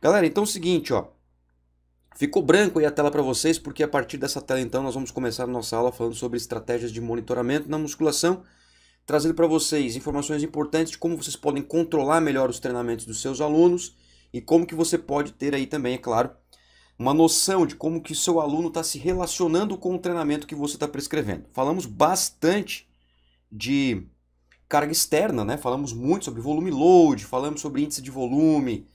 Galera, então é o seguinte, ó. Ficou branco aí a tela para vocês, porque a partir dessa tela então nós vamos começar a nossa aula falando sobre estratégias de monitoramento na musculação, trazendo para vocês informações importantes de como vocês podem controlar melhor os treinamentos dos seus alunos e como que você pode ter aí também, é claro, uma noção de como que seu aluno está se relacionando com o treinamento que você está prescrevendo. Falamos bastante de carga externa, né? Falamos muito sobre volume load, falamos sobre índice de volume,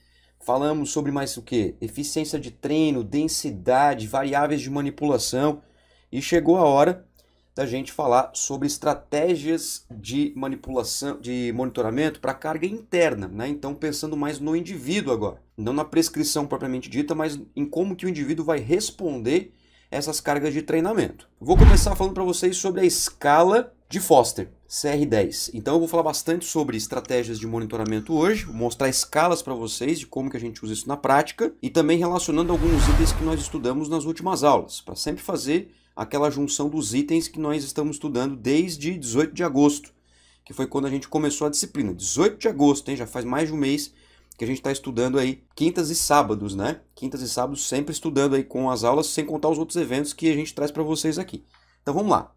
Falamos sobre mais o que? Eficiência de treino, densidade, variáveis de manipulação. E chegou a hora da gente falar sobre estratégias de manipulação, de monitoramento para carga interna, né? Então pensando mais no indivíduo agora, não na prescrição propriamente dita, mas em como que o indivíduo vai responder essas cargas de treinamento. Vou começar falando para vocês sobre a escala de Foster. CR10. Então eu vou falar bastante sobre estratégias de monitoramento hoje, vou mostrar escalas para vocês de como que a gente usa isso na prática e também relacionando alguns itens que nós estudamos nas últimas aulas, para sempre fazer aquela junção dos itens que nós estamos estudando desde 18 de agosto, que foi quando a gente começou a disciplina. 18 de agosto, hein? já faz mais de um mês que a gente está estudando aí quintas e sábados, né? Quintas e sábados sempre estudando aí com as aulas, sem contar os outros eventos que a gente traz para vocês aqui. Então vamos lá.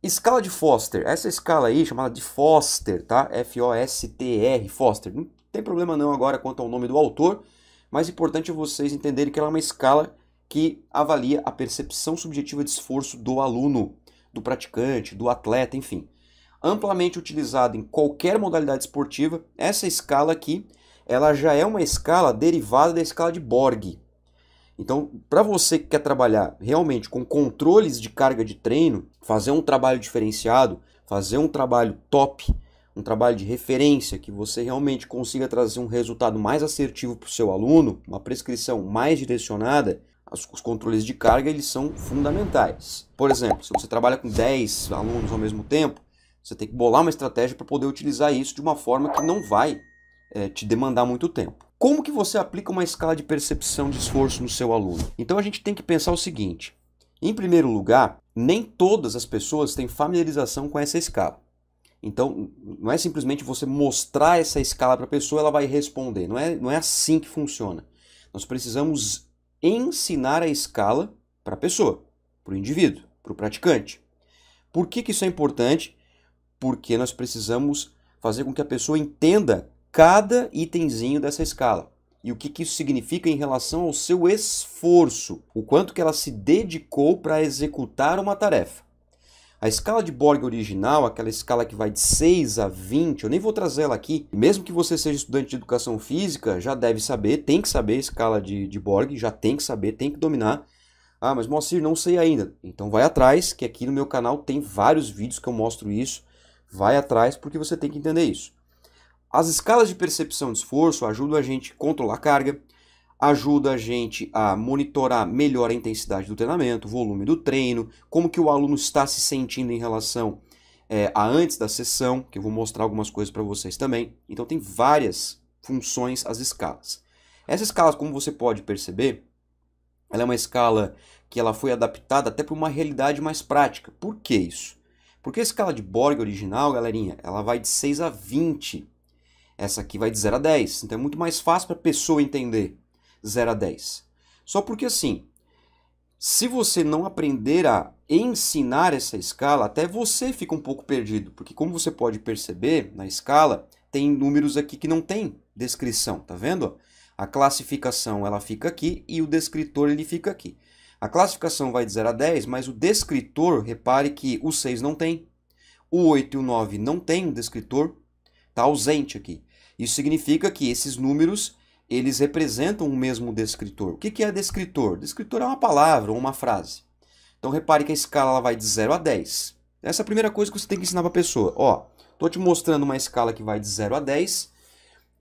Escala de Foster. Essa escala aí, chamada de Foster, tá? F-O-S-T-R, Foster. Não tem problema não agora quanto ao nome do autor, mas é importante vocês entenderem que ela é uma escala que avalia a percepção subjetiva de esforço do aluno, do praticante, do atleta, enfim. Amplamente utilizada em qualquer modalidade esportiva, essa escala aqui, ela já é uma escala derivada da escala de Borg, então, para você que quer trabalhar realmente com controles de carga de treino, fazer um trabalho diferenciado, fazer um trabalho top, um trabalho de referência que você realmente consiga trazer um resultado mais assertivo para o seu aluno, uma prescrição mais direcionada, os controles de carga eles são fundamentais. Por exemplo, se você trabalha com 10 alunos ao mesmo tempo, você tem que bolar uma estratégia para poder utilizar isso de uma forma que não vai é, te demandar muito tempo. Como que você aplica uma escala de percepção de esforço no seu aluno? Então a gente tem que pensar o seguinte: em primeiro lugar, nem todas as pessoas têm familiarização com essa escala. Então, não é simplesmente você mostrar essa escala para a pessoa, ela vai responder. Não é, não é assim que funciona. Nós precisamos ensinar a escala para a pessoa, para o indivíduo, para o praticante. Por que, que isso é importante? Porque nós precisamos fazer com que a pessoa entenda cada itemzinho dessa escala. E o que, que isso significa em relação ao seu esforço, o quanto que ela se dedicou para executar uma tarefa. A escala de Borg original, aquela escala que vai de 6 a 20, eu nem vou trazer ela aqui. Mesmo que você seja estudante de educação física, já deve saber, tem que saber a escala de, de Borg, já tem que saber, tem que dominar. Ah, mas Moacir, não sei ainda. Então vai atrás, que aqui no meu canal tem vários vídeos que eu mostro isso. Vai atrás porque você tem que entender isso. As escalas de percepção de esforço ajudam a gente a controlar a carga, ajuda a gente a monitorar melhor a intensidade do treinamento, o volume do treino, como que o aluno está se sentindo em relação é, a antes da sessão, que eu vou mostrar algumas coisas para vocês também. Então tem várias funções as escalas. Essa escala, como você pode perceber, ela é uma escala que ela foi adaptada até para uma realidade mais prática. Por que isso? Porque a escala de Borg original, galerinha, ela vai de 6 a 20 essa aqui vai de 0 a 10, então é muito mais fácil para a pessoa entender 0 a 10. Só porque assim, se você não aprender a ensinar essa escala, até você fica um pouco perdido, porque como você pode perceber na escala, tem números aqui que não tem descrição, tá vendo? A classificação ela fica aqui e o descritor ele fica aqui. A classificação vai de 0 a 10, mas o descritor, repare que o 6 não tem, o 8 e o 9 não tem um descritor, está ausente aqui. Isso significa que esses números eles representam o mesmo descritor. O que é descritor? Descritor é uma palavra ou uma frase. Então repare que a escala vai de 0 a 10. Essa é a primeira coisa que você tem que ensinar para a pessoa. Ó, estou te mostrando uma escala que vai de 0 a 10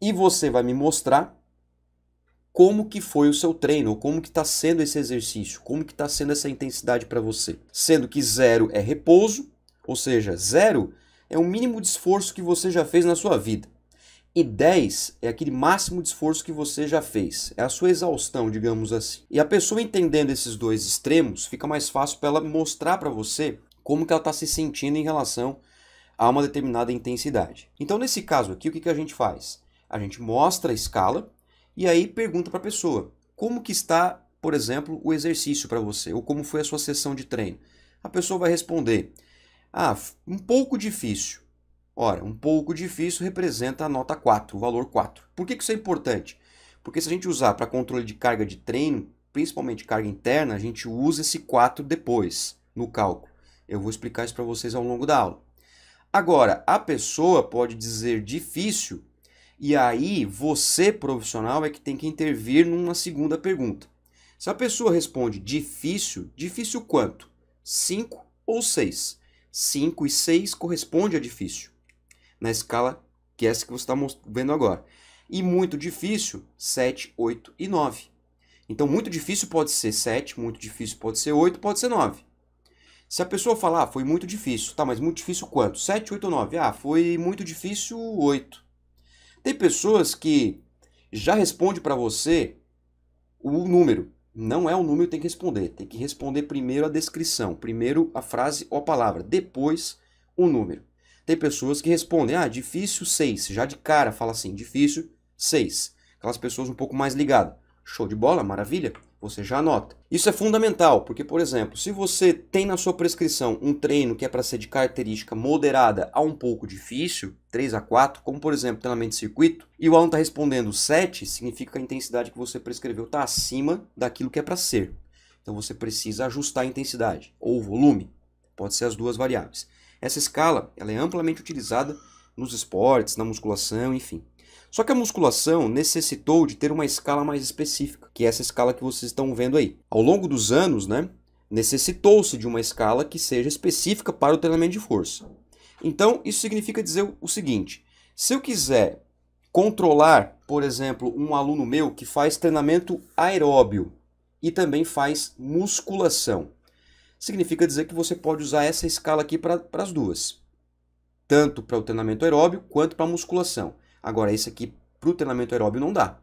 e você vai me mostrar como que foi o seu treino, como que está sendo esse exercício, como que está sendo essa intensidade para você. Sendo que zero é repouso, ou seja, zero é o mínimo de esforço que você já fez na sua vida. E 10 é aquele máximo de esforço que você já fez, é a sua exaustão, digamos assim. E a pessoa entendendo esses dois extremos, fica mais fácil para ela mostrar para você como que ela está se sentindo em relação a uma determinada intensidade. Então, nesse caso aqui, o que, que a gente faz? A gente mostra a escala e aí pergunta para a pessoa como que está, por exemplo, o exercício para você, ou como foi a sua sessão de treino. A pessoa vai responder, ah, um pouco difícil. Ora, um pouco difícil representa a nota 4, o valor 4. Por que, isso é importante? Porque se a gente usar para controle de carga de treino, principalmente carga interna, a gente usa esse 4 depois no cálculo. Eu vou explicar isso para vocês ao longo da aula. Agora, a pessoa pode dizer difícil, e aí você, profissional, é que tem que intervir numa segunda pergunta. Se a pessoa responde difícil, difícil quanto? 5 ou 6? 5 e 6 corresponde a difícil na escala que é essa que você está vendo agora. E muito difícil, 7, 8 e 9. Então, muito difícil pode ser 7, muito difícil pode ser 8, pode ser 9. Se a pessoa falar, ah, foi muito difícil, tá, mas muito difícil quanto? 7, 8 ou 9? Ah, foi muito difícil 8. Tem pessoas que já respondem para você o número. Não é o número que tem que responder. Tem que responder primeiro a descrição, primeiro a frase ou a palavra, depois o número tem pessoas que respondem, ah, difícil 6, já de cara fala assim, difícil 6. Aquelas pessoas um pouco mais ligadas. Show de bola, maravilha, você já anota. Isso é fundamental, porque, por exemplo, se você tem na sua prescrição um treino que é para ser de característica moderada a um pouco difícil, 3 a 4, como por exemplo treinamento de circuito, e o aluno está respondendo 7, significa que a intensidade que você prescreveu está acima daquilo que é para ser. Então você precisa ajustar a intensidade ou o volume, pode ser as duas variáveis. Essa escala ela é amplamente utilizada nos esportes, na musculação, enfim. Só que a musculação necessitou de ter uma escala mais específica, que é essa escala que vocês estão vendo aí. Ao longo dos anos, né, necessitou-se de uma escala que seja específica para o treinamento de força. Então, isso significa dizer o seguinte: se eu quiser controlar, por exemplo, um aluno meu que faz treinamento aeróbio e também faz musculação, significa dizer que você pode usar essa escala aqui para as duas, tanto para o treinamento aeróbio quanto para a musculação. Agora, esse aqui para o treinamento aeróbio não dá.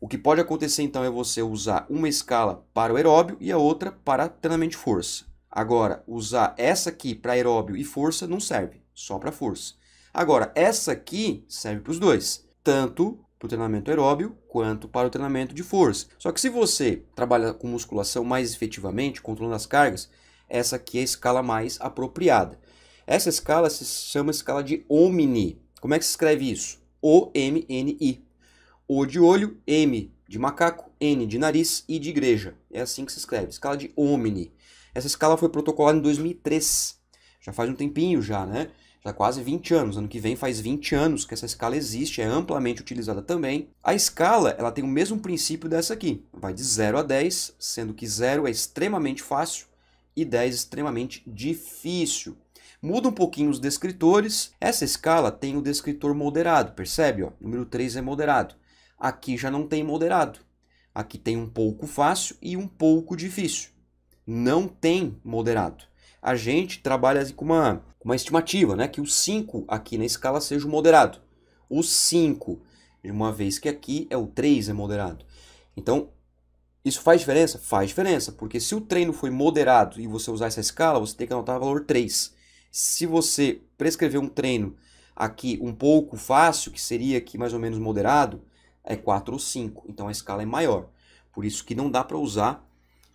O que pode acontecer então é você usar uma escala para o aeróbio e a outra para treinamento de força. Agora, usar essa aqui para aeróbio e força não serve, só para força. Agora, essa aqui serve para os dois, tanto para o treinamento aeróbio quanto para o treinamento de força. Só que se você trabalha com musculação mais efetivamente, controlando as cargas, essa aqui é a escala mais apropriada. Essa escala se chama escala de Omni. Como é que se escreve isso? O-M-N-I. O de olho, M de macaco, N de nariz e de igreja. É assim que se escreve, escala de Omni. Essa escala foi protocolada em 2003. Já faz um tempinho já, né? já quase 20 anos. Ano que vem faz 20 anos que essa escala existe, é amplamente utilizada também. A escala ela tem o mesmo princípio dessa aqui, vai de 0 a 10, sendo que 0 é extremamente fácil e 10 extremamente difícil. Muda um pouquinho os descritores. Essa escala tem o descritor moderado, percebe? Ó, número 3 é moderado. Aqui já não tem moderado. Aqui tem um pouco fácil e um pouco difícil. Não tem moderado. A gente trabalha com uma uma estimativa, né? Que o 5 aqui na escala seja o moderado. O 5, uma vez que aqui é o 3 é moderado. Então, isso faz diferença? Faz diferença, porque se o treino foi moderado e você usar essa escala, você tem que anotar o valor 3. Se você prescrever um treino aqui um pouco fácil, que seria aqui mais ou menos moderado, é 4 ou 5. Então a escala é maior. Por isso que não dá para usar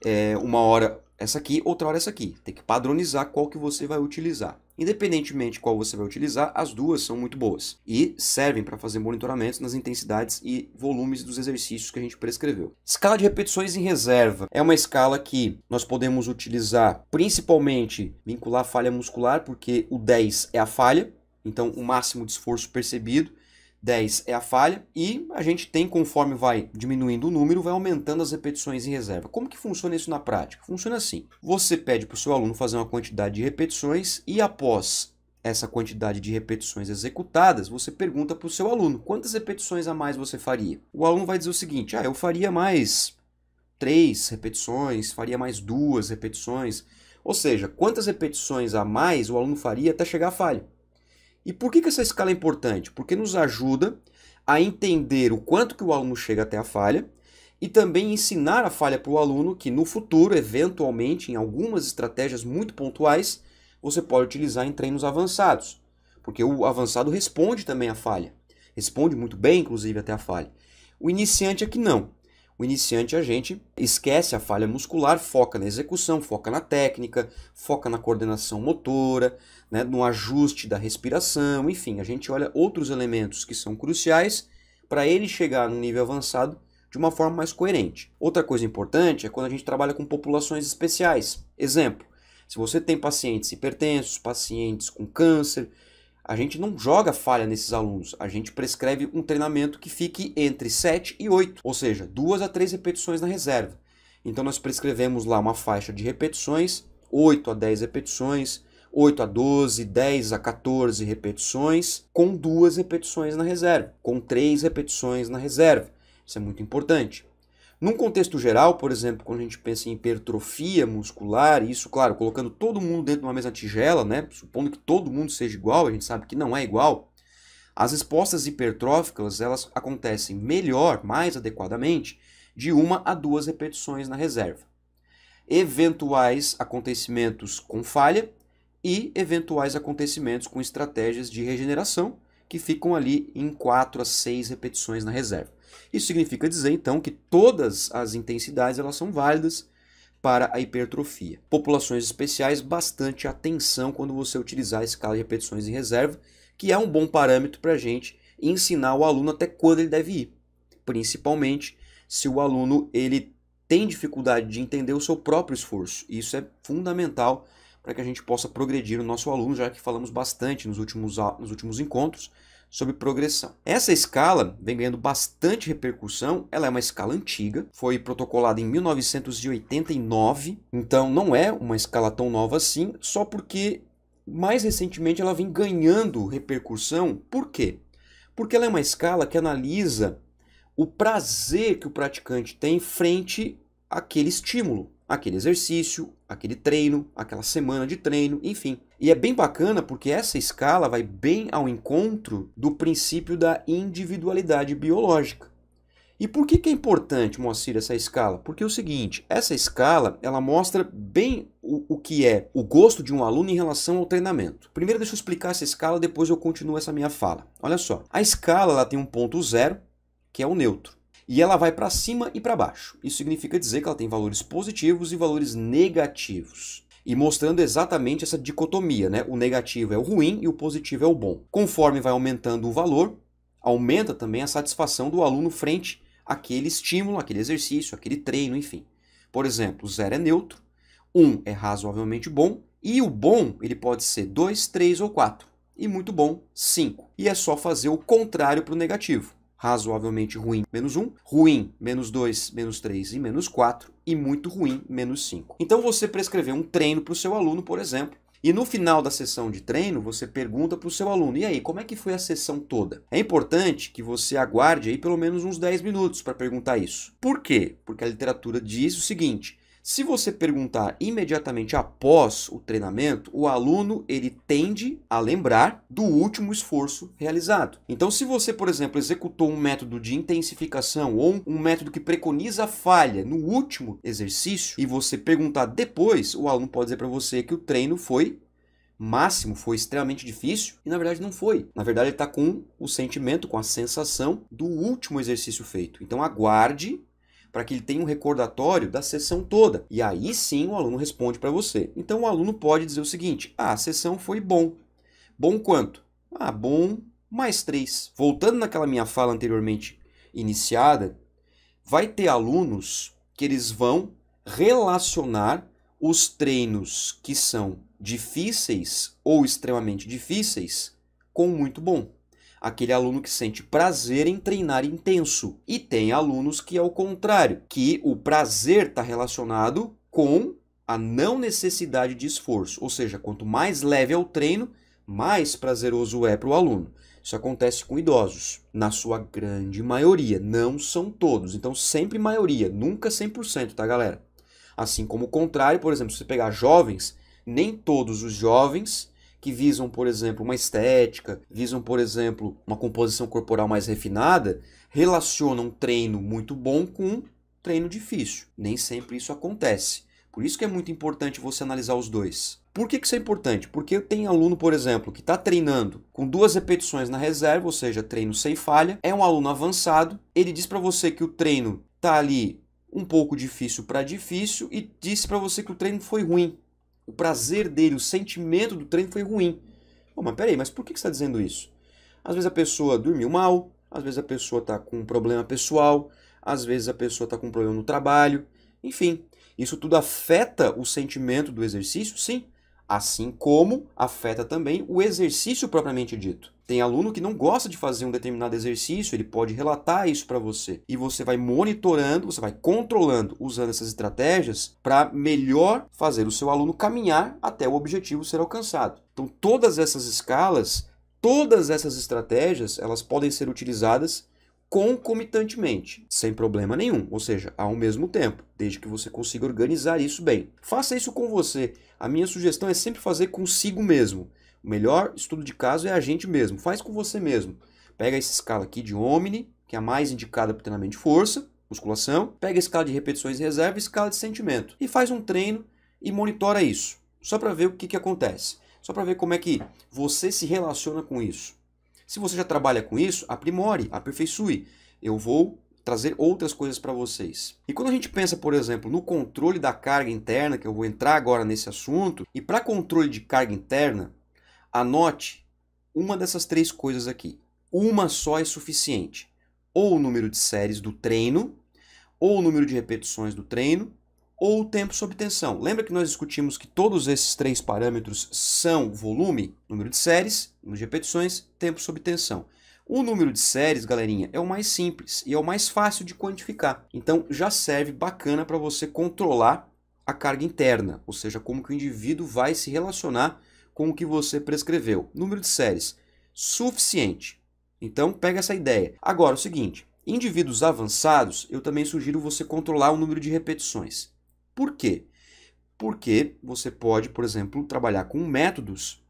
é, uma hora essa aqui, outra hora essa aqui. Tem que padronizar qual que você vai utilizar. Independentemente qual você vai utilizar, as duas são muito boas e servem para fazer monitoramentos nas intensidades e volumes dos exercícios que a gente prescreveu. Escala de repetições em reserva é uma escala que nós podemos utilizar principalmente vincular a falha muscular, porque o 10 é a falha, então o máximo de esforço percebido, 10 é a falha e a gente tem, conforme vai diminuindo o número, vai aumentando as repetições em reserva. Como que funciona isso na prática? Funciona assim: você pede para o seu aluno fazer uma quantidade de repetições e após essa quantidade de repetições executadas, você pergunta para o seu aluno quantas repetições a mais você faria. O aluno vai dizer o seguinte: ah, eu faria mais três repetições, faria mais duas repetições. Ou seja, quantas repetições a mais o aluno faria até chegar à falha. E por que, que essa escala é importante? Porque nos ajuda a entender o quanto que o aluno chega até a falha e também ensinar a falha para o aluno que no futuro, eventualmente, em algumas estratégias muito pontuais, você pode utilizar em treinos avançados. Porque o avançado responde também à falha. Responde muito bem, inclusive, até a falha. O iniciante é que não. O iniciante é a gente esquece a falha muscular, foca na execução, foca na técnica, foca na coordenação motora, né, no ajuste da respiração, enfim, a gente olha outros elementos que são cruciais para ele chegar no nível avançado de uma forma mais coerente. Outra coisa importante é quando a gente trabalha com populações especiais. Exemplo, se você tem pacientes hipertensos, pacientes com câncer, a gente não joga falha nesses alunos, a gente prescreve um treinamento que fique entre 7 e 8, ou seja, duas a três repetições na reserva. Então nós prescrevemos lá uma faixa de repetições, 8 a 10 repetições, 8 a 12, 10 a 14 repetições, com duas repetições na reserva, com três repetições na reserva. Isso é muito importante. Num contexto geral, por exemplo, quando a gente pensa em hipertrofia muscular, isso, claro, colocando todo mundo dentro de uma mesma tigela, né? Supondo que todo mundo seja igual, a gente sabe que não é igual. As respostas hipertróficas, elas acontecem melhor, mais adequadamente, de uma a duas repetições na reserva. Eventuais acontecimentos com falha e eventuais acontecimentos com estratégias de regeneração, que ficam ali em 4 a 6 repetições na reserva. Isso significa dizer, então, que todas as intensidades elas são válidas para a hipertrofia. Populações especiais, bastante atenção quando você utilizar a escala de repetições em reserva, que é um bom parâmetro para a gente ensinar o aluno até quando ele deve ir. Principalmente se o aluno ele tem dificuldade de entender o seu próprio esforço. Isso é fundamental para que a gente possa progredir o nosso aluno, já que falamos bastante nos últimos, nos últimos encontros sobre progressão. Essa escala vem ganhando bastante repercussão, ela é uma escala antiga, foi protocolada em 1989, então não é uma escala tão nova assim, só porque mais recentemente ela vem ganhando repercussão. Por quê? Porque ela é uma escala que analisa o prazer que o praticante tem frente àquele estímulo aquele exercício, aquele treino, aquela semana de treino, enfim. E é bem bacana porque essa escala vai bem ao encontro do princípio da individualidade biológica. E por que, que é importante, Moacir, essa escala? Porque é o seguinte, essa escala, ela mostra bem o, o que é o gosto de um aluno em relação ao treinamento. Primeiro deixa eu explicar essa escala, depois eu continuo essa minha fala. Olha só, a escala ela tem um ponto zero, que é o neutro e ela vai para cima e para baixo. Isso significa dizer que ela tem valores positivos e valores negativos. E mostrando exatamente essa dicotomia, né? O negativo é o ruim e o positivo é o bom. Conforme vai aumentando o valor, aumenta também a satisfação do aluno frente àquele estímulo, aquele exercício, aquele treino, enfim. Por exemplo, zero é neutro, um é razoavelmente bom, e o bom ele pode ser 2, 3 ou 4, e muito bom, 5. E é só fazer o contrário para o negativo razoavelmente ruim, menos 1, ruim, menos 2, menos 3 e menos 4, e muito ruim, menos 5. Então você prescreveu um treino para o seu aluno, por exemplo, e no final da sessão de treino, você pergunta para o seu aluno: e aí, como é que foi a sessão toda? É importante que você aguarde aí pelo menos uns 10 minutos para perguntar isso. Por quê? Porque a literatura diz o seguinte: se você perguntar imediatamente após o treinamento, o aluno ele tende a lembrar do último esforço realizado. Então, se você, por exemplo, executou um método de intensificação ou um método que preconiza falha no último exercício e você perguntar depois, o aluno pode dizer para você que o treino foi máximo, foi extremamente difícil, e na verdade não foi. Na verdade, ele está com o sentimento, com a sensação do último exercício feito. Então aguarde para que ele tenha um recordatório da sessão toda. E aí sim o aluno responde para você. Então o aluno pode dizer o seguinte: ah, a sessão foi bom. Bom quanto? Ah, bom mais três. Voltando naquela minha fala anteriormente iniciada, vai ter alunos que eles vão relacionar os treinos que são difíceis ou extremamente difíceis com muito bom aquele aluno que sente prazer em treinar intenso. E tem alunos que é o contrário, que o prazer está relacionado com a não necessidade de esforço. Ou seja, quanto mais leve é o treino, mais prazeroso é para o aluno. Isso acontece com idosos, na sua grande maioria, não são todos. Então, sempre maioria, nunca 100%, tá, galera? Assim como o contrário, por exemplo, se você pegar jovens, nem todos os jovens que visam, por exemplo, uma estética, visam, por exemplo, uma composição corporal mais refinada, relacionam treino muito bom com treino difícil. Nem sempre isso acontece. Por isso que é muito importante você analisar os dois. Por que, que isso é importante? Porque tem aluno, por exemplo, que está treinando com duas repetições na reserva, ou seja, treino sem falha, é um aluno avançado, ele diz para você que o treino está ali um pouco difícil para difícil e disse para você que o treino foi ruim o prazer dele, o sentimento do treino foi ruim. Pô, mas peraí, mas por que, que você está dizendo isso? Às vezes a pessoa dormiu mal, às vezes a pessoa está com um problema pessoal, às vezes a pessoa está com um problema no trabalho, enfim. Isso tudo afeta o sentimento do exercício? Sim assim como afeta também o exercício propriamente dito. Tem aluno que não gosta de fazer um determinado exercício, ele pode relatar isso para você. E você vai monitorando, você vai controlando, usando essas estratégias para melhor fazer o seu aluno caminhar até o objetivo ser alcançado. Então, todas essas escalas, todas essas estratégias, elas podem ser utilizadas concomitantemente, sem problema nenhum, ou seja, ao mesmo tempo, desde que você consiga organizar isso bem. Faça isso com você. A minha sugestão é sempre fazer consigo mesmo. O melhor estudo de caso é a gente mesmo, faz com você mesmo. Pega essa escala aqui de Omni, que é a mais indicada para treinamento de força, musculação, pega a escala de repetições e reserva e escala de sentimento e faz um treino e monitora isso, só para ver o que, que acontece, só para ver como é que você se relaciona com isso. Se você já trabalha com isso, aprimore, aperfeiçoe. Eu vou trazer outras coisas para vocês. E quando a gente pensa, por exemplo, no controle da carga interna, que eu vou entrar agora nesse assunto, e para controle de carga interna, anote uma dessas três coisas aqui. Uma só é suficiente. Ou o número de séries do treino, ou o número de repetições do treino, ou tempo sob tensão. Lembra que nós discutimos que todos esses três parâmetros são volume, número de séries, número de repetições, tempo sob tensão. O número de séries, galerinha, é o mais simples e é o mais fácil de quantificar. Então já serve bacana para você controlar a carga interna, ou seja, como que o indivíduo vai se relacionar com o que você prescreveu. Número de séries suficiente. Então pega essa ideia. Agora o seguinte, indivíduos avançados, eu também sugiro você controlar o número de repetições. Por quê? Porque você pode, por exemplo, trabalhar com métodos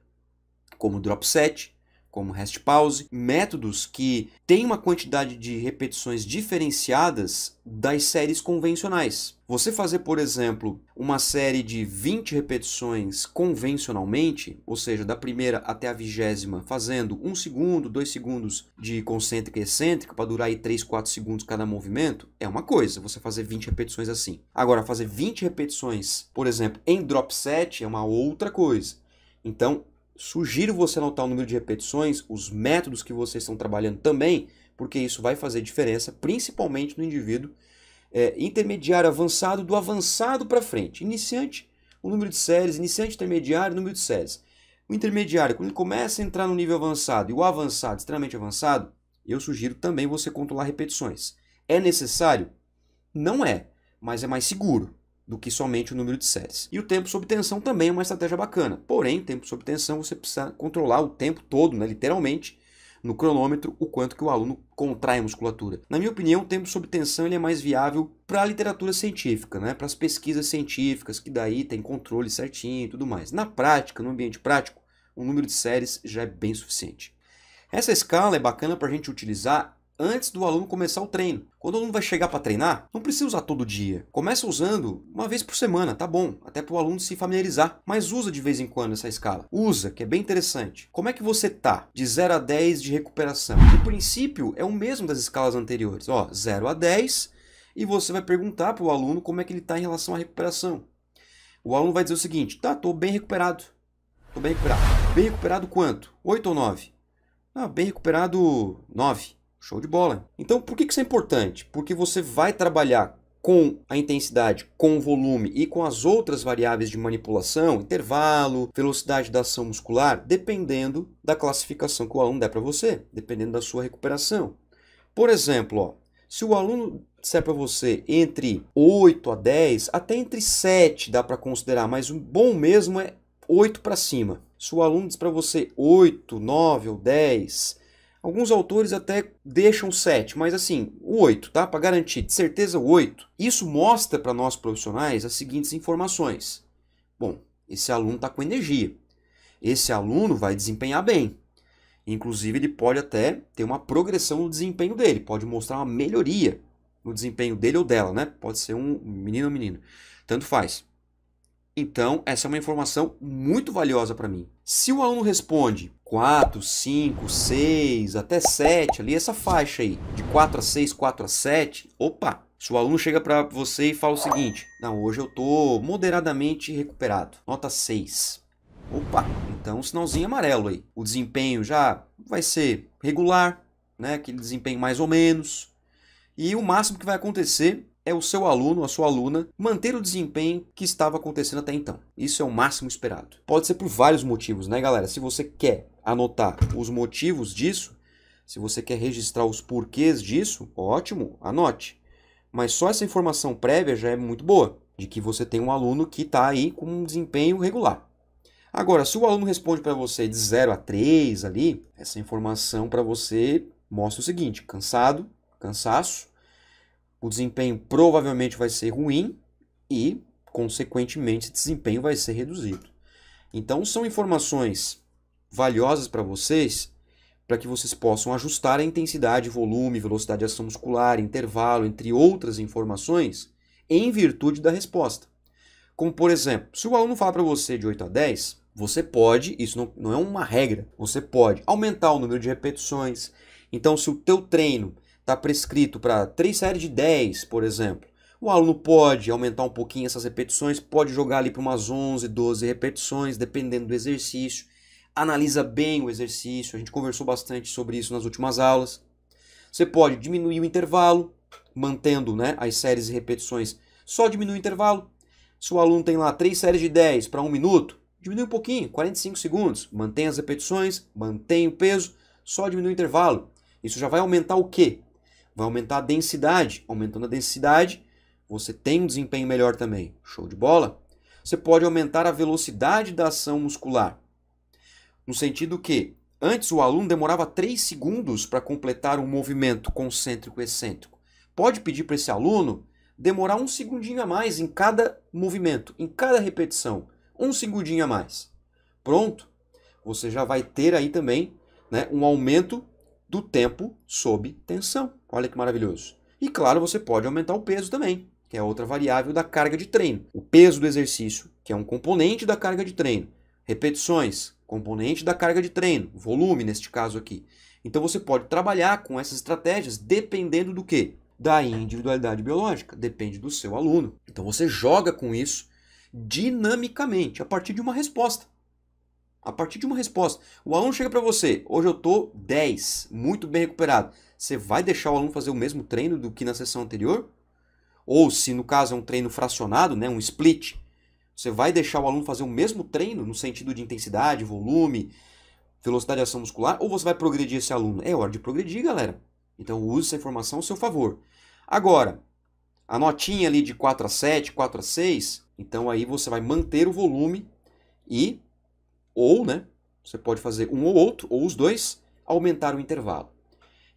como dropset, como rest pause, métodos que têm uma quantidade de repetições diferenciadas das séries convencionais. Você fazer, por exemplo, uma série de 20 repetições convencionalmente, ou seja, da primeira até a vigésima, fazendo um segundo, dois segundos de concêntrica e excêntrica, para durar aí 3, 4 segundos cada movimento, é uma coisa, você fazer 20 repetições assim. Agora, fazer 20 repetições, por exemplo, em drop set é uma outra coisa. Então, Sugiro você anotar o número de repetições, os métodos que vocês estão trabalhando também, porque isso vai fazer diferença, principalmente no indivíduo é, intermediário avançado, do avançado para frente. Iniciante, o número de séries, iniciante intermediário, o número de séries. O intermediário, quando ele começa a entrar no nível avançado e o avançado, extremamente avançado, eu sugiro também você controlar repetições. É necessário? Não é, mas é mais seguro do que somente o número de séries. E o tempo sob tensão também é uma estratégia bacana. Porém, tempo sob tensão você precisa controlar o tempo todo, né, literalmente, no cronômetro, o quanto que o aluno contrai a musculatura. Na minha opinião, o tempo sob tensão ele é mais viável para a literatura científica, né, para as pesquisas científicas, que daí tem controle certinho e tudo mais. Na prática, no ambiente prático, o número de séries já é bem suficiente. Essa escala é bacana para a gente utilizar antes do aluno começar o treino. Quando o aluno vai chegar para treinar, não precisa usar todo dia. Começa usando uma vez por semana, tá bom, até para o aluno se familiarizar, mas usa de vez em quando essa escala. Usa, que é bem interessante. Como é que você tá de 0 a 10 de recuperação? O princípio é o mesmo das escalas anteriores, ó, 0 a 10, e você vai perguntar para o aluno como é que ele está em relação à recuperação. O aluno vai dizer o seguinte: "Tá, tô bem recuperado. Tô bem recuperado. Bem recuperado quanto? 8 ou 9?" Ah, bem recuperado 9. Show de bola. Então, por que isso é importante? Porque você vai trabalhar com a intensidade, com o volume e com as outras variáveis de manipulação, intervalo, velocidade da ação muscular, dependendo da classificação que o aluno der para você, dependendo da sua recuperação. Por exemplo, ó, se o aluno disser para você entre 8 a 10, até entre 7 dá para considerar, mas o bom mesmo é 8 para cima. Se o aluno diz para você 8, 9 ou 10, Alguns autores até deixam 7, mas assim, o 8, tá? Para garantir, de certeza o 8. Isso mostra para nós profissionais as seguintes informações. Bom, esse aluno está com energia. Esse aluno vai desempenhar bem. Inclusive, ele pode até ter uma progressão no desempenho dele, pode mostrar uma melhoria no desempenho dele ou dela, né? Pode ser um menino ou menina, tanto faz. Então, essa é uma informação muito valiosa para mim. Se o aluno responde 4, 5, 6, até 7, ali essa faixa aí, de 4 a 6, 4 a 7, opa, se o aluno chega para você e fala o seguinte: "Não, hoje eu tô moderadamente recuperado, nota 6". Opa, então sinalzinho amarelo aí. O desempenho já vai ser regular, né, aquele desempenho mais ou menos. E o máximo que vai acontecer é o seu aluno, a sua aluna, manter o desempenho que estava acontecendo até então. Isso é o máximo esperado. Pode ser por vários motivos, né, galera? Se você quer anotar os motivos disso, se você quer registrar os porquês disso, ótimo, anote. Mas só essa informação prévia já é muito boa, de que você tem um aluno que está aí com um desempenho regular. Agora, se o aluno responde para você de 0 a 3 ali, essa informação para você mostra o seguinte: cansado, cansaço, o desempenho provavelmente vai ser ruim e, consequentemente, esse desempenho vai ser reduzido. Então, são informações valiosas para vocês, para que vocês possam ajustar a intensidade, volume, velocidade de ação muscular, intervalo, entre outras informações, em virtude da resposta. Como, por exemplo, se o aluno fala para você de 8 a 10, você pode, isso não, não é uma regra, você pode aumentar o número de repetições. Então, se o teu treino está prescrito para três séries de 10, por exemplo, o aluno pode aumentar um pouquinho essas repetições, pode jogar ali para umas 11, 12 repetições, dependendo do exercício. Analisa bem o exercício, a gente conversou bastante sobre isso nas últimas aulas. Você pode diminuir o intervalo, mantendo né, as séries e repetições, só diminui o intervalo. Se o aluno tem lá três séries de 10 para um minuto, diminui um pouquinho, 45 segundos, mantém as repetições, mantém o peso, só diminui o intervalo. Isso já vai aumentar o quê? vai aumentar a densidade. Aumentando a densidade, você tem um desempenho melhor também. Show de bola? Você pode aumentar a velocidade da ação muscular. No sentido que antes o aluno demorava 3 segundos para completar um movimento concêntrico excêntrico. Pode pedir para esse aluno demorar um segundinho a mais em cada movimento, em cada repetição. Um segundinho a mais. Pronto. Você já vai ter aí também né, um aumento do tempo sob tensão. Olha que maravilhoso. E claro, você pode aumentar o peso também, que é outra variável da carga de treino. O peso do exercício, que é um componente da carga de treino. Repetições, componente da carga de treino. Volume, neste caso aqui. Então você pode trabalhar com essas estratégias dependendo do quê? Da individualidade biológica, depende do seu aluno. Então você joga com isso dinamicamente, a partir de uma resposta. A partir de uma resposta. O aluno chega para você, hoje eu estou 10, muito bem recuperado você vai deixar o aluno fazer o mesmo treino do que na sessão anterior? Ou se no caso é um treino fracionado, né, um split, você vai deixar o aluno fazer o mesmo treino no sentido de intensidade, volume, velocidade de ação muscular, ou você vai progredir esse aluno? É hora de progredir, galera. Então use essa informação ao seu favor. Agora, a notinha ali de 4 a 7, 4 a 6, então aí você vai manter o volume e ou, né, você pode fazer um ou outro ou os dois, aumentar o intervalo.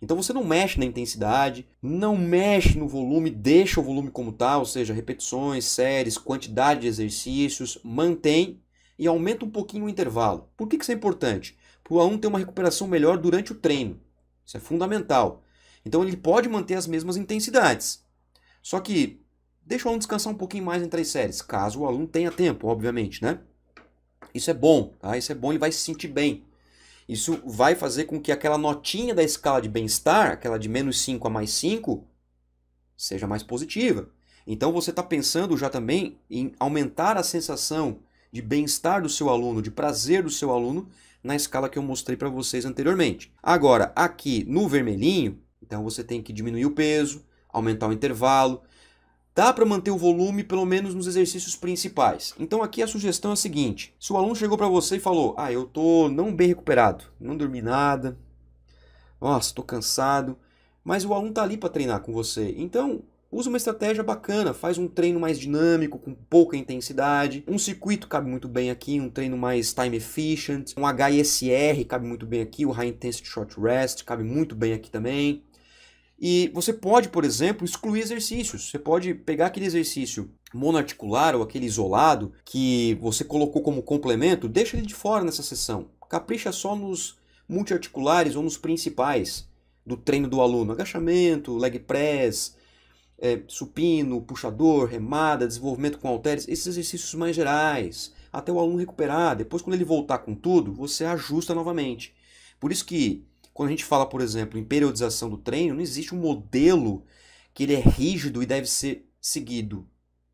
Então você não mexe na intensidade, não mexe no volume, deixa o volume como está, ou seja, repetições, séries, quantidade de exercícios, mantém e aumenta um pouquinho o intervalo. Por que, que isso é importante? Para o aluno ter uma recuperação melhor durante o treino. Isso é fundamental. Então ele pode manter as mesmas intensidades. Só que deixa o aluno descansar um pouquinho mais entre as séries, caso o aluno tenha tempo, obviamente, né? Isso é bom, tá? Isso é bom, ele vai se sentir bem. Isso vai fazer com que aquela notinha da escala de bem-estar, aquela de menos 5 a mais 5, seja mais positiva. Então você está pensando já também em aumentar a sensação de bem-estar do seu aluno, de prazer do seu aluno, na escala que eu mostrei para vocês anteriormente. Agora, aqui no vermelhinho, então você tem que diminuir o peso, aumentar o intervalo, dá para manter o volume pelo menos nos exercícios principais. Então aqui a sugestão é a seguinte: se o aluno chegou para você e falou: "Ah, eu tô não bem recuperado, não dormi nada. Nossa, estou cansado". Mas o aluno tá ali para treinar com você. Então, usa uma estratégia bacana, faz um treino mais dinâmico, com pouca intensidade. Um circuito cabe muito bem aqui, um treino mais time efficient. Um HSR cabe muito bem aqui, o High Intensity Short Rest cabe muito bem aqui também. E você pode, por exemplo, excluir exercícios. Você pode pegar aquele exercício monoarticular ou aquele isolado que você colocou como complemento, deixa ele de fora nessa sessão. Capricha só nos multiarticulares ou nos principais do treino do aluno: agachamento, leg press, é, supino, puxador, remada, desenvolvimento com halteres, esses exercícios mais gerais, até o aluno recuperar. Depois, quando ele voltar com tudo, você ajusta novamente. Por isso que quando a gente fala, por exemplo, em periodização do treino, não existe um modelo que ele é rígido e deve ser seguido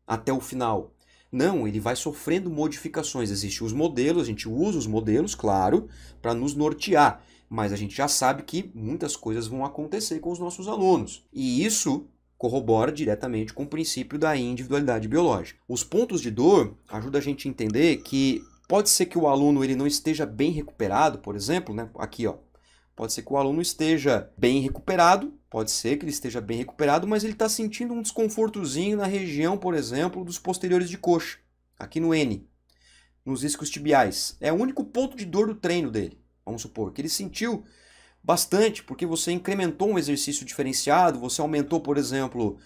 até o final. Não, ele vai sofrendo modificações. Existem os modelos, a gente usa os modelos, claro, para nos nortear, mas a gente já sabe que muitas coisas vão acontecer com os nossos alunos. E isso corrobora diretamente com o princípio da individualidade biológica. Os pontos de dor ajudam a gente a entender que pode ser que o aluno ele não esteja bem recuperado, por exemplo, né? Aqui, ó, Pode ser que o aluno esteja bem recuperado, pode ser que ele esteja bem recuperado, mas ele está sentindo um desconfortozinho na região, por exemplo, dos posteriores de coxa, aqui no N, nos riscos tibiais. É o único ponto de dor do treino dele, vamos supor, que ele sentiu bastante porque você incrementou um exercício diferenciado, você aumentou, por exemplo,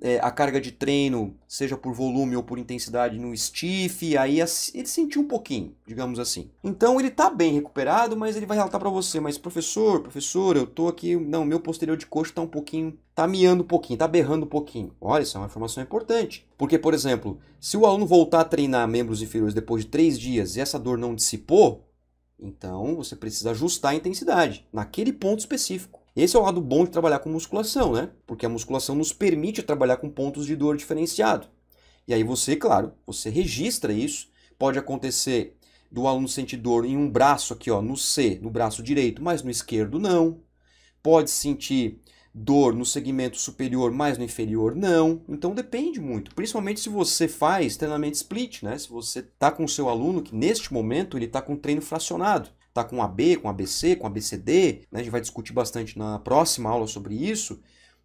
é, a carga de treino, seja por volume ou por intensidade, no stiff, aí ele sentiu um pouquinho, digamos assim. Então ele tá bem recuperado, mas ele vai relatar para você, mas professor, professor, eu tô aqui, não, meu posterior de coxa tá um pouquinho, tá miando um pouquinho, tá berrando um pouquinho. Olha, isso é uma informação importante, porque, por exemplo, se o aluno voltar a treinar membros inferiores depois de três dias e essa dor não dissipou, então você precisa ajustar a intensidade naquele ponto específico. Esse é o lado bom de trabalhar com musculação, né? Porque a musculação nos permite trabalhar com pontos de dor diferenciado. E aí você, claro, você registra isso. Pode acontecer do aluno sentir dor em um braço aqui, ó, no C, no braço direito, mas no esquerdo não. Pode sentir dor no segmento superior, mas no inferior não. Então depende muito, principalmente se você faz treinamento split, né? Se você tá com o seu aluno que neste momento ele está com treino fracionado está com AB, com ABC, com ABCD, né? a gente vai discutir bastante na próxima aula sobre isso.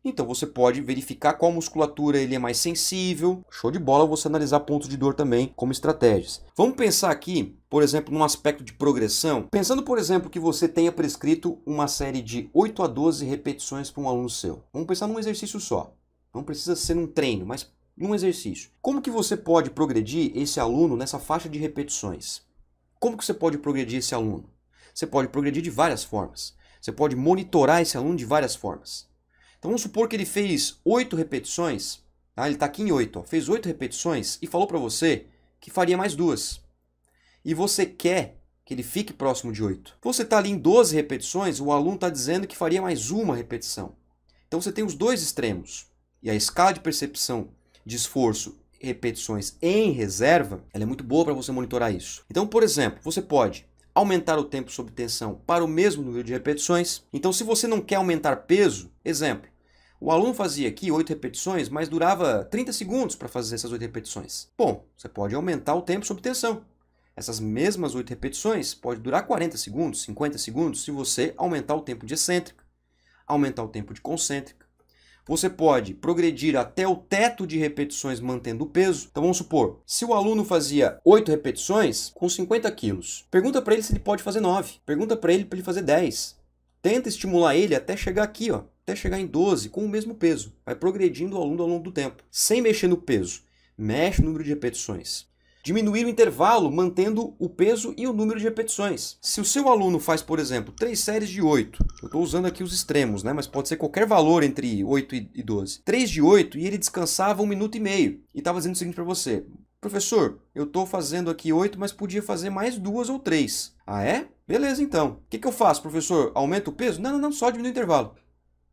Então você pode verificar qual musculatura ele é mais sensível. Show de bola você analisar pontos de dor também como estratégias. Vamos pensar aqui, por exemplo, num aspecto de progressão. Pensando, por exemplo, que você tenha prescrito uma série de 8 a 12 repetições para um aluno seu. Vamos pensar num exercício só. Não precisa ser num treino, mas num exercício. Como que você pode progredir esse aluno nessa faixa de repetições? Como que você pode progredir esse aluno? Você pode progredir de várias formas. Você pode monitorar esse aluno de várias formas. Então vamos supor que ele fez oito repetições, tá? ele está aqui em oito. fez oito repetições e falou para você que faria mais duas. E você quer que ele fique próximo de oito. Você está ali em 12 repetições, o aluno está dizendo que faria mais uma repetição. Então você tem os dois extremos. E a escala de percepção de esforço repetições em reserva, ela é muito boa para você monitorar isso. Então, por exemplo, você pode aumentar o tempo sob tensão para o mesmo número de repetições. Então, se você não quer aumentar peso, exemplo, o aluno fazia aqui 8 repetições, mas durava 30 segundos para fazer essas 8 repetições. Bom, você pode aumentar o tempo sob tensão. Essas mesmas 8 repetições pode durar 40 segundos, 50 segundos, se você aumentar o tempo de excêntrica, aumentar o tempo de concêntrica, você pode progredir até o teto de repetições mantendo o peso. Então vamos supor, se o aluno fazia 8 repetições com 50 quilos, pergunta para ele se ele pode fazer 9, pergunta para ele para ele fazer 10. Tenta estimular ele até chegar aqui, ó, até chegar em 12 com o mesmo peso. Vai progredindo o aluno ao longo do tempo, sem mexer no peso. Mexe no número de repetições. Diminuir o intervalo mantendo o peso e o número de repetições. Se o seu aluno faz, por exemplo, três séries de 8, eu estou usando aqui os extremos, né? mas pode ser qualquer valor entre 8 e 12. 3 de 8 e ele descansava um minuto e meio e estava dizendo o seguinte para você: Professor, eu estou fazendo aqui 8, mas podia fazer mais duas ou três. Ah, é? Beleza, então. O que, que eu faço, professor? Aumento o peso? Não, não, não, só diminui o intervalo.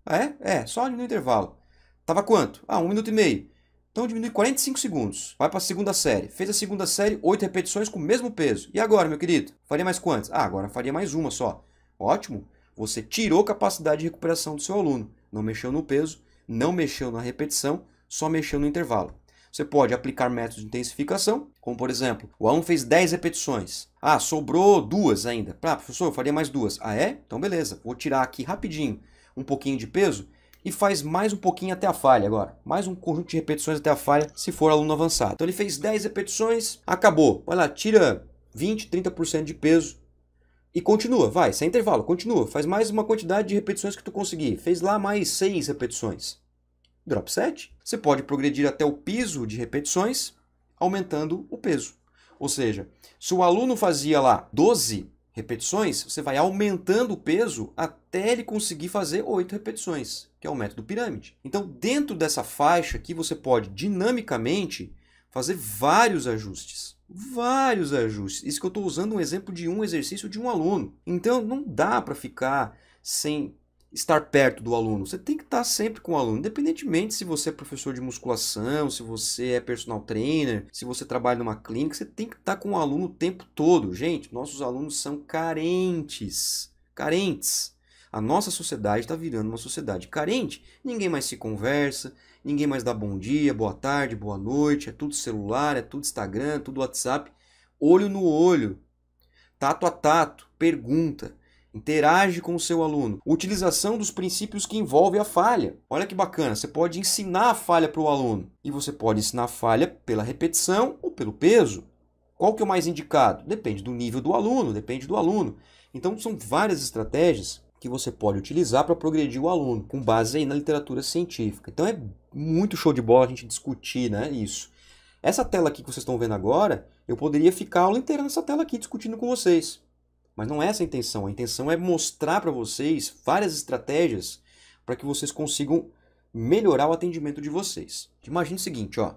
Ah, é? É, só diminui o intervalo. Tava quanto? Ah, um minuto e meio. Então diminui 45 segundos. Vai para a segunda série. Fez a segunda série, 8 repetições com o mesmo peso. E agora, meu querido? Faria mais quantas? Ah, agora faria mais uma só. Ótimo. Você tirou capacidade de recuperação do seu aluno. Não mexeu no peso, não mexeu na repetição, só mexeu no intervalo. Você pode aplicar métodos de intensificação, como por exemplo, o aluno fez 10 repetições. Ah, sobrou duas ainda. Ah, professor, eu faria mais duas. Ah, é? Então beleza, vou tirar aqui rapidinho um pouquinho de peso e faz mais um pouquinho até a falha agora. Mais um conjunto de repetições até a falha, se for aluno avançado. Então ele fez 10 repetições, acabou. Vai lá, tira 20, 30% de peso e continua, vai, sem intervalo, continua. Faz mais uma quantidade de repetições que tu conseguir. Fez lá mais 6 repetições. Drop 7. Você pode progredir até o piso de repetições, aumentando o peso. Ou seja, se o aluno fazia lá 12 repetições, você vai aumentando o peso até ele conseguir fazer 8 repetições, que é o método pirâmide. Então, dentro dessa faixa aqui, você pode dinamicamente fazer vários ajustes. Vários ajustes. Isso que eu estou usando um exemplo de um exercício de um aluno. Então, não dá para ficar sem estar perto do aluno. Você tem que estar sempre com o aluno, independentemente se você é professor de musculação, se você é personal trainer, se você trabalha numa clínica, você tem que estar com o aluno o tempo todo. Gente, nossos alunos são carentes, carentes. A nossa sociedade está virando uma sociedade carente. Ninguém mais se conversa, ninguém mais dá bom dia, boa tarde, boa noite, é tudo celular, é tudo Instagram, é tudo WhatsApp. Olho no olho, tato a tato, pergunta interage com o seu aluno. Utilização dos princípios que envolvem a falha. Olha que bacana, você pode ensinar a falha para o aluno. E você pode ensinar a falha pela repetição ou pelo peso. Qual que é o mais indicado? Depende do nível do aluno, depende do aluno. Então são várias estratégias que você pode utilizar para progredir o aluno, com base aí na literatura científica. Então é muito show de bola a gente discutir né, isso. Essa tela aqui que vocês estão vendo agora, eu poderia ficar a aula inteira nessa tela aqui discutindo com vocês. Mas não é essa a intenção. A intenção é mostrar para vocês várias estratégias para que vocês consigam melhorar o atendimento de vocês. Imagine o seguinte, ó.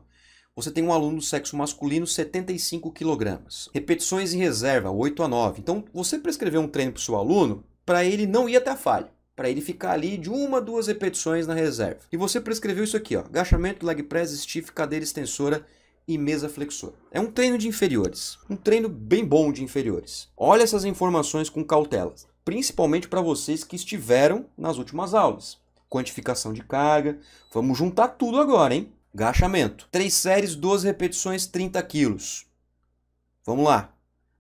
Você tem um aluno do sexo masculino, 75 kg. Repetições em reserva, 8 a 9. Então, você prescreveu um treino para o seu aluno para ele não ir até a falha. Para ele ficar ali de uma, duas repetições na reserva. E você prescreveu isso aqui, ó. Agachamento, leg press, stiff, cadeira extensora e mesa flexor. É um treino de inferiores, um treino bem bom de inferiores. Olha essas informações com cautela, principalmente para vocês que estiveram nas últimas aulas. Quantificação de carga, vamos juntar tudo agora, hein? Gachamento. três séries, 12 repetições, 30 quilos. Vamos lá.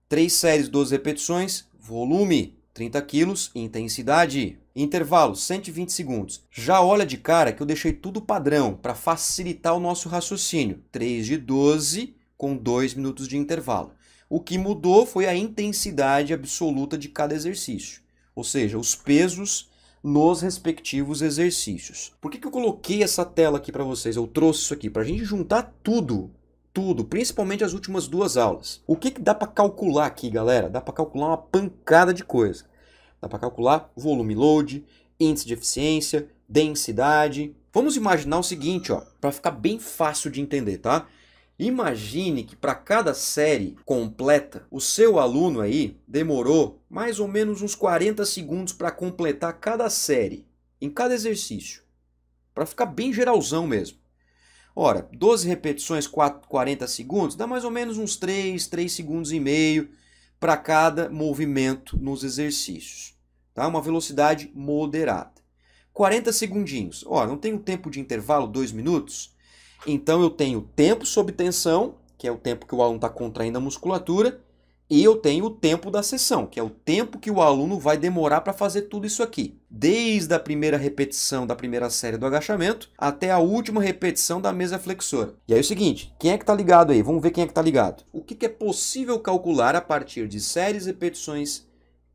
três séries, 12 repetições, volume 30 quilos, intensidade. Intervalo 120 segundos. Já olha de cara que eu deixei tudo padrão para facilitar o nosso raciocínio. 3 de 12 com 2 minutos de intervalo. O que mudou foi a intensidade absoluta de cada exercício, ou seja, os pesos nos respectivos exercícios. Por que, que eu coloquei essa tela aqui para vocês? Eu trouxe isso aqui para a gente juntar tudo tudo, principalmente as últimas duas aulas. O que, que dá para calcular aqui, galera? Dá para calcular uma pancada de coisa. Dá para calcular volume load, índice de eficiência, densidade. Vamos imaginar o seguinte, ó, para ficar bem fácil de entender, tá? Imagine que para cada série completa, o seu aluno aí demorou mais ou menos uns 40 segundos para completar cada série, em cada exercício. Para ficar bem geralzão mesmo. Ora, 12 repetições, 4, 40 segundos, dá mais ou menos uns 3, 3 segundos e meio para cada movimento nos exercícios. Tá? Uma velocidade moderada. 40 segundinhos. Ora, não um tempo de intervalo, 2 minutos? Então eu tenho tempo sob tensão, que é o tempo que o aluno está contraindo a musculatura, e eu tenho o tempo da sessão, que é o tempo que o aluno vai demorar para fazer tudo isso aqui. Desde a primeira repetição da primeira série do agachamento até a última repetição da mesa flexora. E aí é o seguinte, quem é que está ligado aí? Vamos ver quem é que está ligado. O que, que é possível calcular a partir de séries, repetições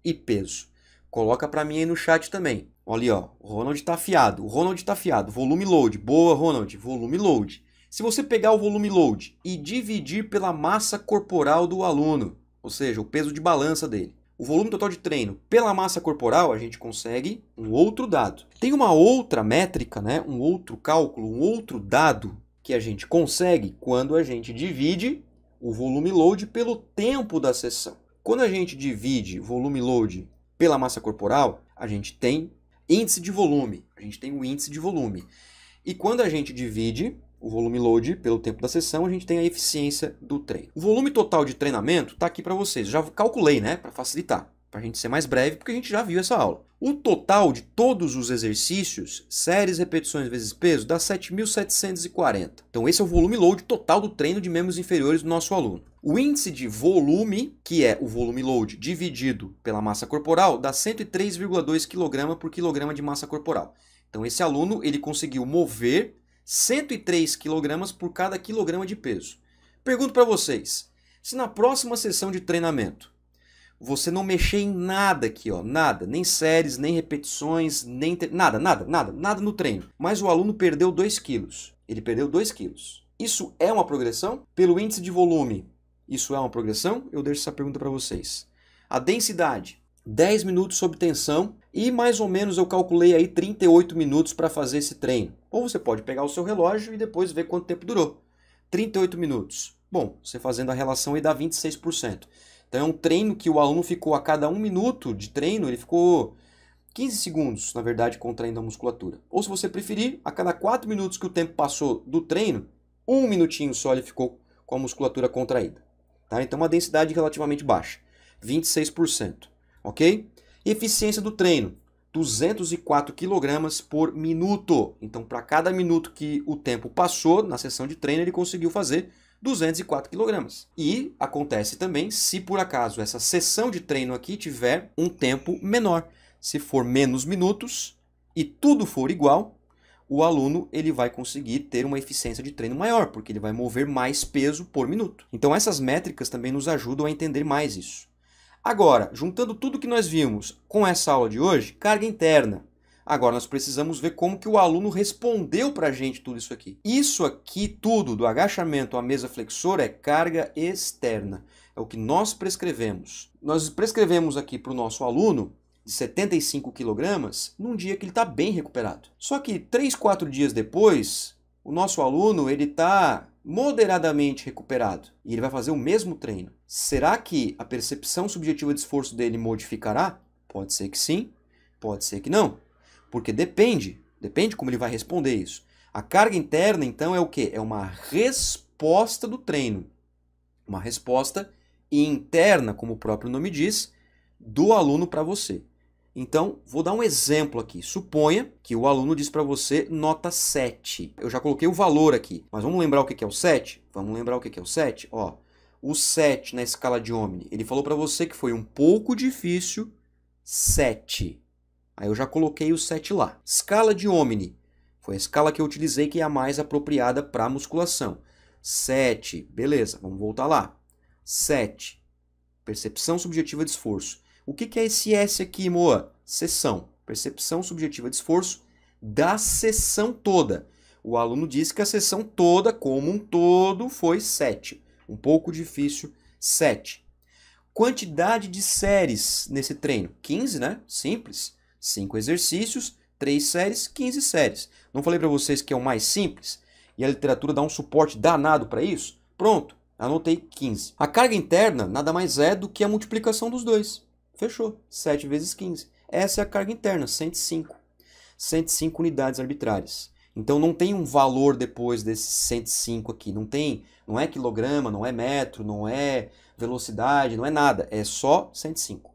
e peso? Coloca para mim aí no chat também. Olha ali, ó, o Ronald está afiado, o Ronald está afiado. Volume load, boa Ronald, volume load. Se você pegar o volume load e dividir pela massa corporal do aluno, ou seja, o peso de balança dele. O volume total de treino pela massa corporal, a gente consegue um outro dado. Tem uma outra métrica, né? um outro cálculo, um outro dado que a gente consegue quando a gente divide o volume load pelo tempo da sessão. Quando a gente divide volume load pela massa corporal, a gente tem índice de volume, a gente tem o índice de volume. E quando a gente divide o volume load pelo tempo da sessão, a gente tem a eficiência do treino. O volume total de treinamento está aqui para vocês. Já calculei, né, para facilitar, para a gente ser mais breve, porque a gente já viu essa aula. O total de todos os exercícios, séries, repetições vezes peso, dá 7.740. Então esse é o volume load total do treino de membros inferiores do nosso aluno. O índice de volume, que é o volume load dividido pela massa corporal, dá 103,2 kg por quilograma de massa corporal. Então esse aluno ele conseguiu mover 103 kg por cada quilograma de peso. Pergunto para vocês, se na próxima sessão de treinamento você não mexer em nada aqui, ó, nada, nem séries, nem repetições, nem tre... nada, nada, nada, nada no treino, mas o aluno perdeu 2 quilos. Ele perdeu 2 quilos. Isso é uma progressão? Pelo índice de volume, isso é uma progressão? Eu deixo essa pergunta para vocês. A densidade, 10 minutos sob tensão e mais ou menos eu calculei aí 38 minutos para fazer esse treino. Ou você pode pegar o seu relógio e depois ver quanto tempo durou. 38 minutos. Bom, você fazendo a relação aí dá 26%. Então é um treino que o aluno ficou a cada um minuto de treino, ele ficou 15 segundos, na verdade, contraindo a musculatura. Ou se você preferir, a cada 4 minutos que o tempo passou do treino, um minutinho só ele ficou com a musculatura contraída. Tá? Então uma densidade relativamente baixa, 26%. Ok? Eficiência do treino. 204 kg por minuto. Então, para cada minuto que o tempo passou na sessão de treino, ele conseguiu fazer 204 kg. E acontece também se por acaso essa sessão de treino aqui tiver um tempo menor. Se for menos minutos e tudo for igual, o aluno ele vai conseguir ter uma eficiência de treino maior, porque ele vai mover mais peso por minuto. Então essas métricas também nos ajudam a entender mais isso. Agora, juntando tudo que nós vimos com essa aula de hoje, carga interna. Agora nós precisamos ver como que o aluno respondeu para a gente tudo isso aqui. Isso aqui tudo, do agachamento à mesa flexora, é carga externa. É o que nós prescrevemos. Nós prescrevemos aqui para o nosso aluno de 75 quilogramas num dia que ele está bem recuperado. Só que 3, 4 dias depois, o nosso aluno ele está moderadamente recuperado e ele vai fazer o mesmo treino, será que a percepção subjetiva de esforço dele modificará? Pode ser que sim, pode ser que não, porque depende, depende como ele vai responder isso. A carga interna, então, é o que? É uma resposta do treino. Uma resposta interna, como o próprio nome diz, do aluno para você. Então, vou dar um exemplo aqui. Suponha que o aluno diz para você nota 7. Eu já coloquei o valor aqui, mas vamos lembrar o que é o 7? Vamos lembrar o que é o 7? Ó, o 7 na escala de Omni, ele falou para você que foi um pouco difícil, 7. Aí eu já coloquei o 7 lá. Escala de Omni, foi a escala que eu utilizei que é a mais apropriada para musculação. 7, beleza, vamos voltar lá. 7, percepção subjetiva de esforço. O que, é esse S aqui, Moa? Sessão. Percepção subjetiva de esforço da sessão toda. O aluno disse que a sessão toda, como um todo, foi 7. Um pouco difícil, 7. Quantidade de séries nesse treino? 15, né? Simples. 5 exercícios, 3 séries, 15 séries. Não falei para vocês que é o mais simples? E a literatura dá um suporte danado para isso? Pronto, anotei 15. A carga interna nada mais é do que a multiplicação dos dois. Fechou. 7 vezes 15. Essa é a carga interna, 105. 105 unidades arbitrárias. Então não tem um valor depois desse 105 aqui, não tem, não é quilograma, não é metro, não é velocidade, não é nada, é só 105.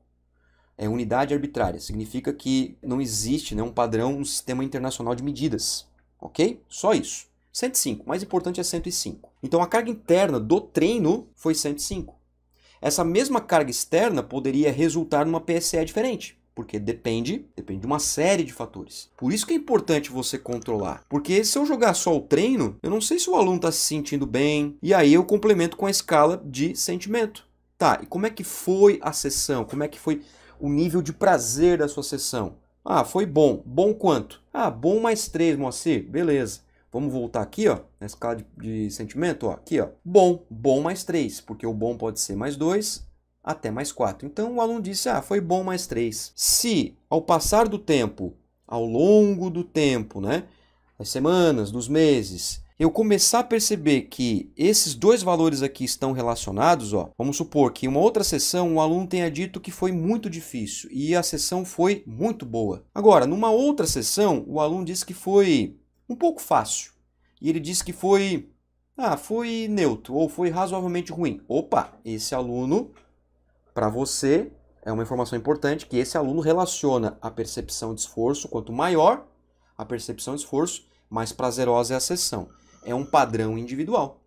É unidade arbitrária, significa que não existe né, um padrão, um sistema internacional de medidas, ok? Só isso. 105, mais importante é 105. Então a carga interna do treino foi 105. Essa mesma carga externa poderia resultar numa PSE diferente porque depende, depende de uma série de fatores. Por isso que é importante você controlar, porque se eu jogar só o treino, eu não sei se o aluno está se sentindo bem, e aí eu complemento com a escala de sentimento. Tá, e como é que foi a sessão? Como é que foi o nível de prazer da sua sessão? Ah, foi bom. Bom quanto? Ah, bom mais três, Moacir. Beleza. Vamos voltar aqui, ó, na escala de, de sentimento, ó, aqui, ó. Bom, bom mais 3, porque o bom pode ser mais 2 até mais 4. Então o aluno disse: "Ah, foi bom mais 3". Se ao passar do tempo, ao longo do tempo, né, das semanas, dos meses, eu começar a perceber que esses dois valores aqui estão relacionados, ó, vamos supor que em uma outra sessão o aluno tenha dito que foi muito difícil e a sessão foi muito boa. Agora, numa outra sessão, o aluno disse que foi um pouco fácil. E ele disse que foi, ah, foi neutro ou foi razoavelmente ruim. Opa, esse aluno, para você, é uma informação importante que esse aluno relaciona a percepção de esforço. Quanto maior a percepção de esforço, mais prazerosa é a sessão. É um padrão individual.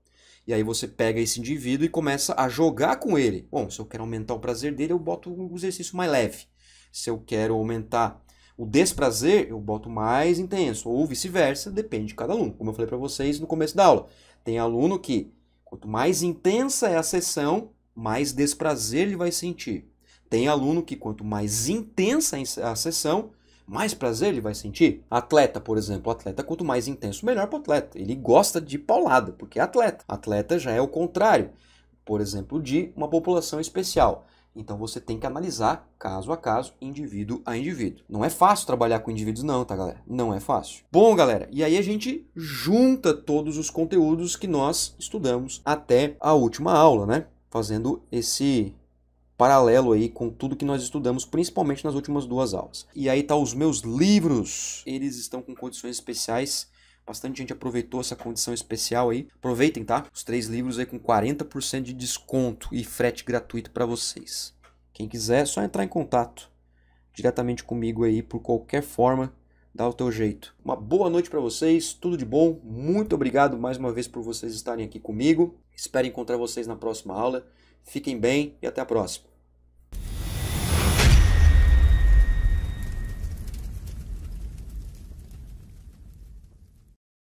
E aí você pega esse indivíduo e começa a jogar com ele. Bom, se eu quero aumentar o prazer dele, eu boto um exercício mais leve. Se eu quero aumentar o desprazer eu boto mais intenso, ou vice-versa, depende de cada aluno. Como eu falei para vocês no começo da aula, tem aluno que quanto mais intensa é a sessão, mais desprazer ele vai sentir. Tem aluno que quanto mais intensa a sessão, mais prazer ele vai sentir? Atleta, por exemplo, atleta quanto mais intenso, melhor para o atleta. Ele gosta de paulada, porque é atleta. Atleta já é o contrário, por exemplo, de uma população especial. Então você tem que analisar caso a caso, indivíduo a indivíduo. Não é fácil trabalhar com indivíduos, não, tá, galera? Não é fácil. Bom, galera, e aí a gente junta todos os conteúdos que nós estudamos até a última aula, né? Fazendo esse paralelo aí com tudo que nós estudamos, principalmente nas últimas duas aulas. E aí tá os meus livros. Eles estão com condições especiais Bastante gente aproveitou essa condição especial aí. Aproveitem, tá? Os três livros aí com 40% de desconto e frete gratuito para vocês. Quem quiser, é só entrar em contato diretamente comigo aí por qualquer forma dá o teu jeito. Uma boa noite para vocês, tudo de bom. Muito obrigado mais uma vez por vocês estarem aqui comigo. Espero encontrar vocês na próxima aula. Fiquem bem e até a próxima.